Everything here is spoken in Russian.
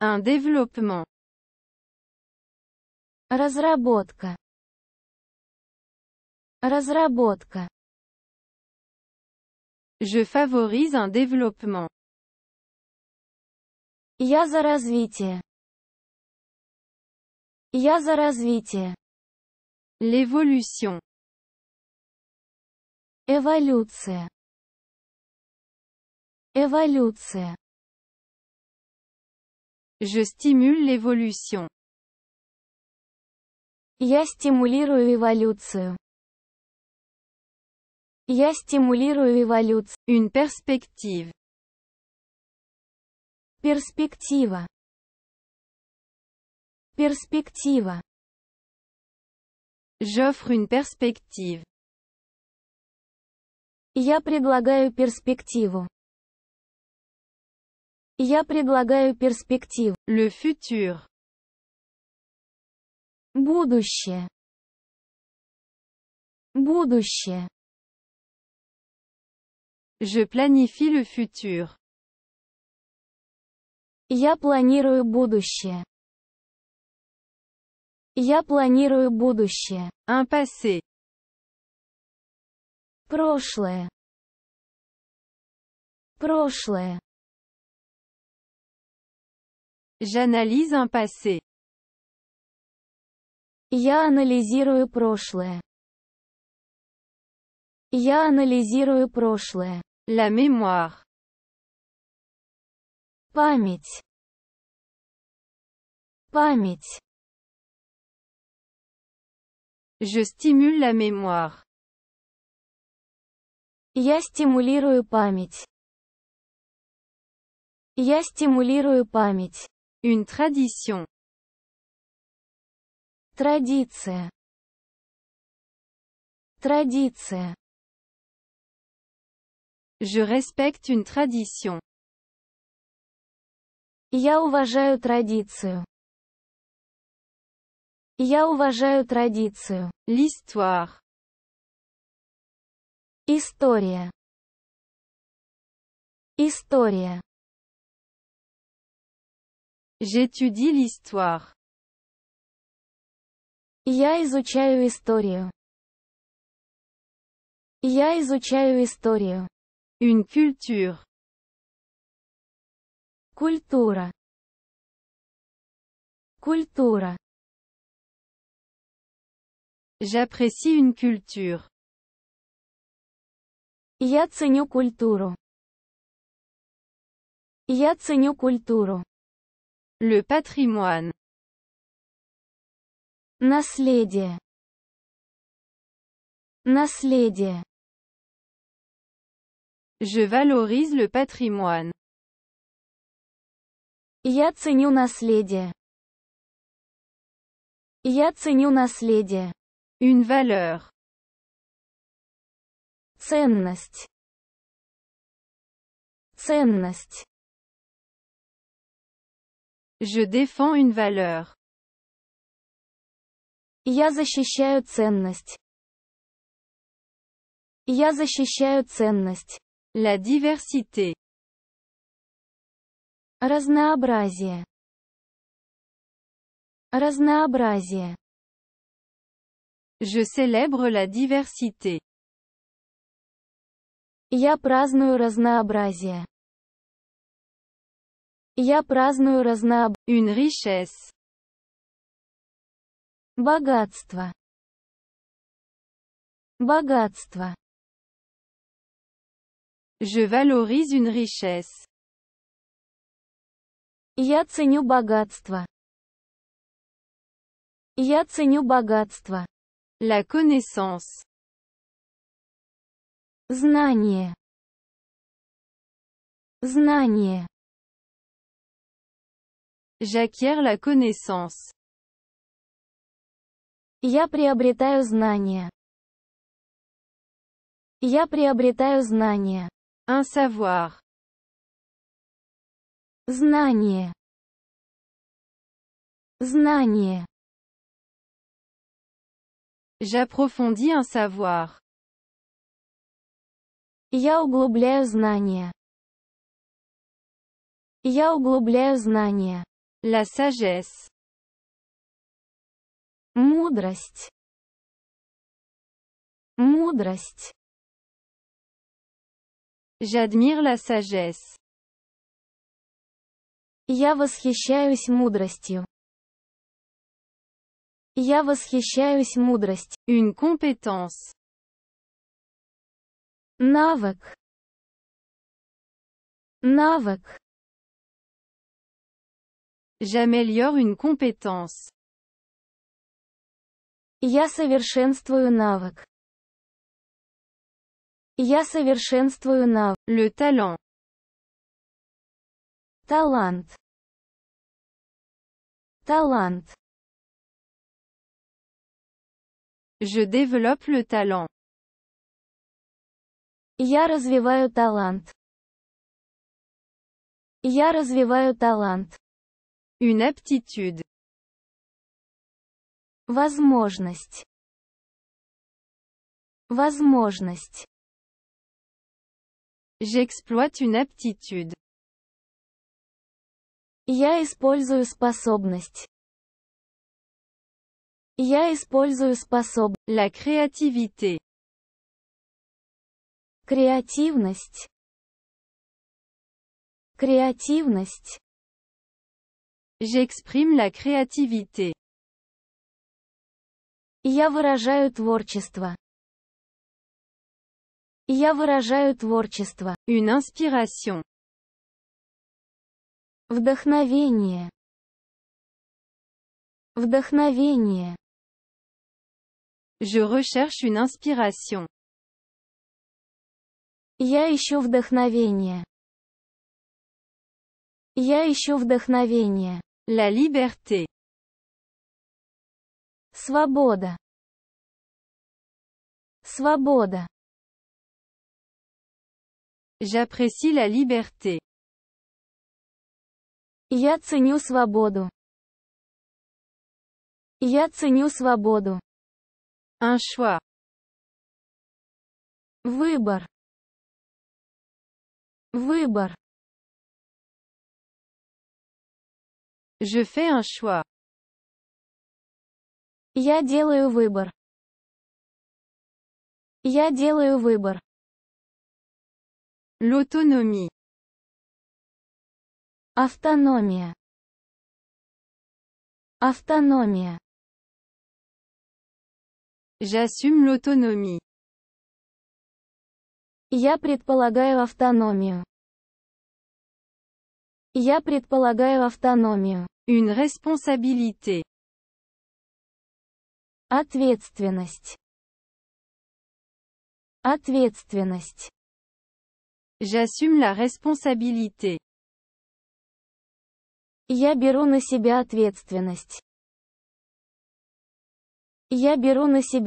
Un développement. Разработка. Разработка. Je favorise un développement. Я за развитие. Я за развитие. L'évolution. Эволюция. Эволюция. Je stimule l'évolution. Я стимулирую эволюцию. Я стимулирую эволюцию. Une perspective. Перспектива. Перспектива. J'offre une perspective. Я предлагаю перспективу. Я предлагаю перспектив. Le futur. Будущее. Будущее. Je planifie le futur. Я планирую будущее. Я планирую будущее. Un passé. Прошлое. Прошлое. J'analyse un passé. Я анализирую прошлое. Я анализирую прошлое. La mémoire. Память. Память. Je stimule la mémoire. Я стимулирую память. Я стимулирую память. Une tradition. Традиция. Традиция. Je respecte une tradition. Я уважаю традицию. Я уважаю традицию. L'histoire. История. История. J'étudie l'histoire. Я изучаю историю. Я изучаю историю. Une culture. Культура. Культура. J'apprécie une culture. Я ценю культуру. Я ценю культуру. Le patrimoine. Наследие. Наследие. Je valorise le patrimoine. Я ценю наследие. Я ценю наследие. Une valeur. Ценность. Ценность. Je défends une valeur. Я защищаю ценность. Я защищаю ценность. La diversité. Разнообразие. Разнообразие. Je célèbre la diversité. Я праздную разнообразие. Я праздную разнооб... Une richesse. Богатство. Богатство. Je valorise une richesse. Я ценю богатство. Я ценю богатство. La connaissance. Знание. Знание. J'acquiers la connaissance. Я приобретаю знания. Я приобретаю знания. Un savoir. Знание. Знание. J'approfondis un savoir. Я углубляю знания. Я углубляю знания. La sagesse. Мудрость. Мудрость. J'admire la sagesse. Я восхищаюсь мудростью. Я восхищаюсь мудростью, Une compétence. Навык. Навык. J'améliore une compétence. Я совершенствую навык. Я совершенствую навык. Le talent. Талант. Талант. Je développe le talent. Я развиваю талант. Я развиваю талант. Une aptitude. Возможность. Возможность. J'exploite une aptitude. Я использую способность. Я использую способность La créativité. Креативность. Креативность. J'exprime la créativité. Я выражаю творчество. Я выражаю творчество. Une inspiration. Вдохновение. Вдохновение. Je recherche une inspiration. Я ищу вдохновение. Я ищу вдохновение. La liberté. Свобода. Свобода. J'apprécie la liberté. Я ценю свободу. Я ценю свободу. Un choix. Выбор. Выбор. Je fais un choix. Я делаю выбор. Я делаю выбор. L'autonomie. Автономия. Автономия. J'assume l'autonomie. Я предполагаю автономию. Я предполагаю автономию. Une responsabilité. Ответственность. Ответственность. J'assume la responsabilité. Я беру на себя ответственность. Я беру на себя